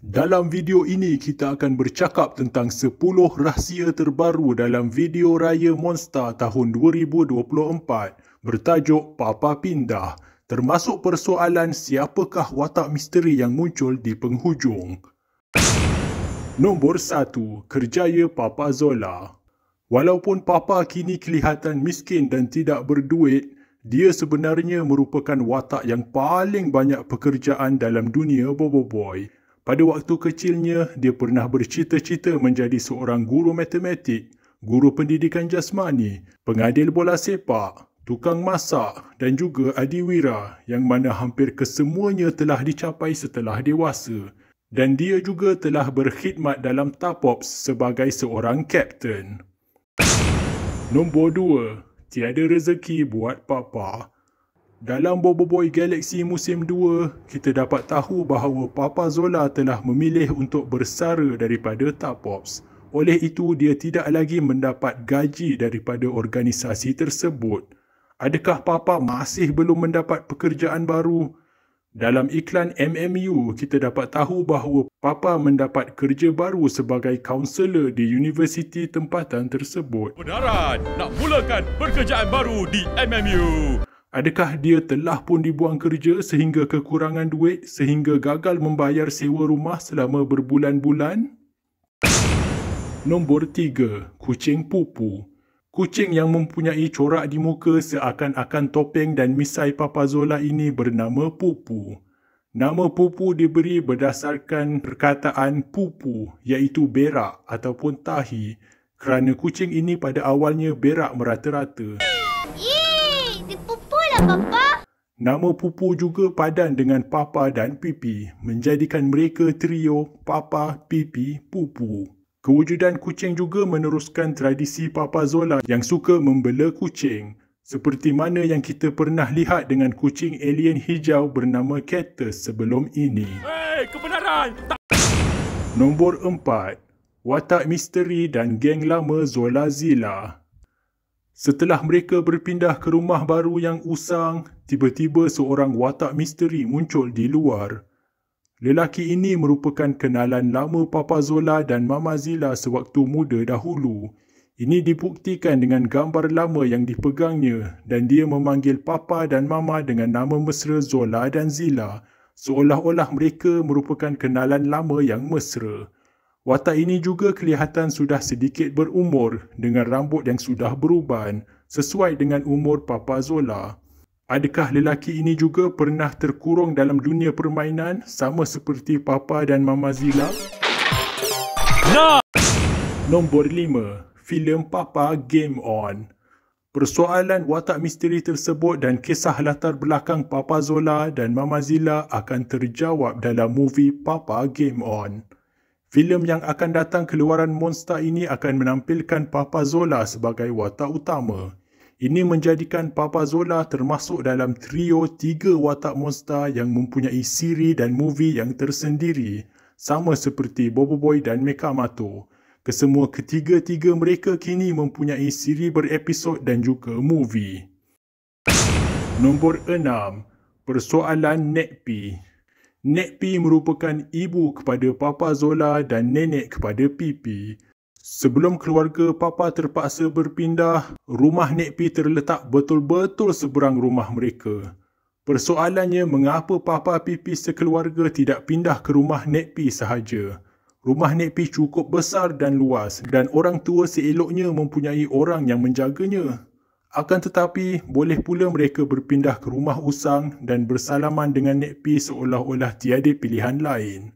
Dalam video ini kita akan bercakap tentang 10 rahsia terbaru dalam video raya Monster tahun 2024 bertajuk Papa Pindah termasuk persoalan siapakah watak misteri yang muncul di penghujung. Nombor 1. Kerjaya Papa Zola Walaupun Papa kini kelihatan miskin dan tidak berduit, dia sebenarnya merupakan watak yang paling banyak pekerjaan dalam dunia Boboiboy. Pada waktu kecilnya, dia pernah bercita-cita menjadi seorang guru matematik, guru pendidikan jasmani, pengadil bola sepak, tukang masak dan juga adiwira yang mana hampir kesemuanya telah dicapai setelah dewasa. Dan dia juga telah berkhidmat dalam Tapops sebagai seorang kapten. Nombor 2. Tiada rezeki buat papa. Dalam Boboiboy Galaxy musim 2, kita dapat tahu bahawa Papa Zola telah memilih untuk bersara daripada Top Pops. Oleh itu, dia tidak lagi mendapat gaji daripada organisasi tersebut. Adakah Papa masih belum mendapat pekerjaan baru? Dalam iklan MMU, kita dapat tahu bahawa Papa mendapat kerja baru sebagai kaunselor di universiti tempatan tersebut. Benaran nak mulakan pekerjaan baru di MMU. Adakah dia telah pun dibuang kerja sehingga kekurangan duit sehingga gagal membayar sewa rumah selama berbulan-bulan? Nombor 3. Kucing Pupu Kucing yang mempunyai corak di muka seakan-akan topeng dan misai Papa Zola ini bernama Pupu. Nama Pupu diberi berdasarkan perkataan Pupu iaitu berak ataupun tahi kerana kucing ini pada awalnya berak merata-rata. Papa? Nama Pupu juga padan dengan Papa dan Pipi, menjadikan mereka trio Papa, Pipi, Pupu. Kewujudan kucing juga meneruskan tradisi Papa Zola yang suka membela kucing. Seperti mana yang kita pernah lihat dengan kucing alien hijau bernama Cactus sebelum ini. Hey, kebenaran! Ta- Nombor 4 Watak misteri dan geng lama Zola Zila. Setelah mereka berpindah ke rumah baru yang usang, tiba-tiba seorang watak misteri muncul di luar. Lelaki ini merupakan kenalan lama Papa Zola dan Mama Zila sewaktu muda dahulu. Ini dibuktikan dengan gambar lama yang dipegangnya dan dia memanggil Papa dan Mama dengan nama mesra Zola dan Zila, seolah-olah mereka merupakan kenalan lama yang mesra. Watak ini juga kelihatan sudah sedikit berumur dengan rambut yang sudah beruban sesuai dengan umur Papa Zola. Adakah lelaki ini juga pernah terkurung dalam dunia permainan sama seperti Papa dan Mama Zila? No! Nombor 5. Filem Papa Game On Persoalan watak misteri tersebut dan kisah latar belakang Papa Zola dan Mama Zila akan terjawab dalam movie Papa Game On. Filem yang akan datang keluaran Monster ini akan menampilkan Papa Zola sebagai watak utama. Ini menjadikan Papa Zola termasuk dalam trio tiga watak monster yang mempunyai siri dan movie yang tersendiri, sama seperti Bobo Boy dan Mecha Kesemua ketiga-tiga mereka kini mempunyai siri berepisod dan juga movie. Nombor 6 Persoalan Nekpi Nek merupakan ibu kepada Papa Zola dan nenek kepada Pipi. Sebelum keluarga Papa terpaksa berpindah, rumah Nek terletak betul-betul seberang rumah mereka. Persoalannya mengapa Papa Pipi sekeluarga tidak pindah ke rumah Nek sahaja. Rumah Nek cukup besar dan luas dan orang tua seeloknya mempunyai orang yang menjaganya. Akan tetapi, boleh pula mereka berpindah ke rumah usang dan bersalaman dengan nekpi seolah-olah tiada pilihan lain.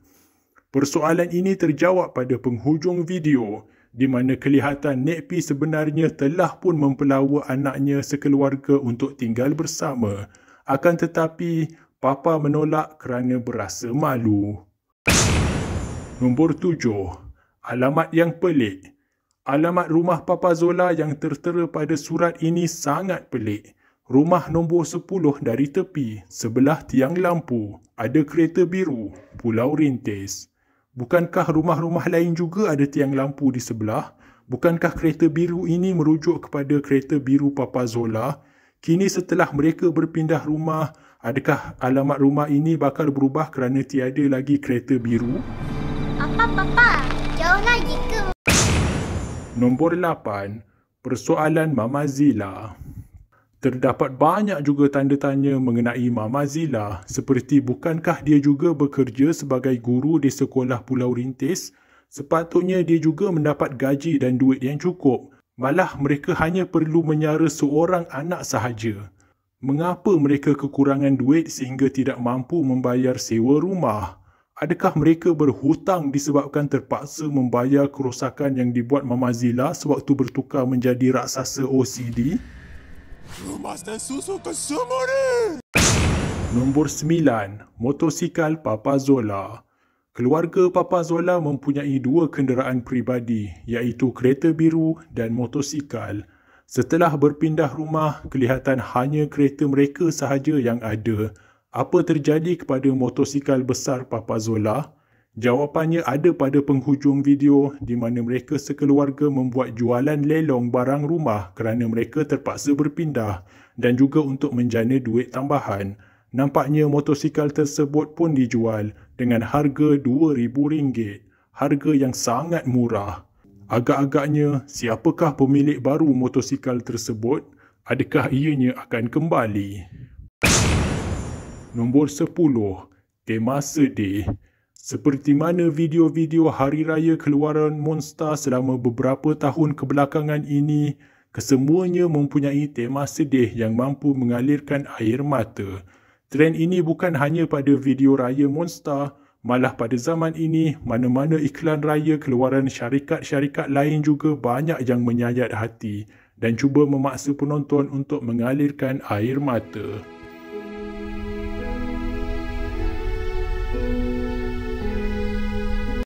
Persoalan ini terjawab pada penghujung video di mana kelihatan nekpi sebenarnya telah pun mempelawa anaknya sekeluarga untuk tinggal bersama. Akan tetapi, Papa menolak kerana berasa malu. Nombor 7 Alamat yang pelik Alamat rumah Papa Zola yang tertera pada surat ini sangat pelik. Rumah nombor 10 dari tepi, sebelah tiang lampu, ada kereta biru, Pulau Rintis. Bukankah rumah-rumah lain juga ada tiang lampu di sebelah? Bukankah kereta biru ini merujuk kepada kereta biru Papa Zola? Kini setelah mereka berpindah rumah, adakah alamat rumah ini bakal berubah kerana tiada lagi kereta biru? Papa, Papa, jauh Nombor 8, persoalan Mama Zila. Terdapat banyak juga tanda tanya mengenai Mama Zila seperti bukankah dia juga bekerja sebagai guru di sekolah Pulau Rintis? Sepatutnya dia juga mendapat gaji dan duit yang cukup. Malah mereka hanya perlu menyara seorang anak sahaja. Mengapa mereka kekurangan duit sehingga tidak mampu membayar sewa rumah? Adakah mereka berhutang disebabkan terpaksa membayar kerosakan yang dibuat Mama Zila sewaktu bertukar menjadi raksasa OCD? Rumah dan susu ke Nombor 9. Motosikal Papa Zola Keluarga Papa Zola mempunyai dua kenderaan peribadi iaitu kereta biru dan motosikal. Setelah berpindah rumah, kelihatan hanya kereta mereka sahaja yang ada apa terjadi kepada motosikal besar Papa Zola? Jawapannya ada pada penghujung video di mana mereka sekeluarga membuat jualan lelong barang rumah kerana mereka terpaksa berpindah dan juga untuk menjana duit tambahan. Nampaknya motosikal tersebut pun dijual dengan harga RM2,000, harga yang sangat murah. Agak-agaknya, siapakah pemilik baru motosikal tersebut? Adakah ianya akan kembali? nombor 10, tema sedih. Seperti mana video-video Hari Raya keluaran Monster selama beberapa tahun kebelakangan ini, kesemuanya mempunyai tema sedih yang mampu mengalirkan air mata. Trend ini bukan hanya pada video Raya Monster, malah pada zaman ini, mana-mana iklan Raya keluaran syarikat-syarikat lain juga banyak yang menyayat hati dan cuba memaksa penonton untuk mengalirkan air mata.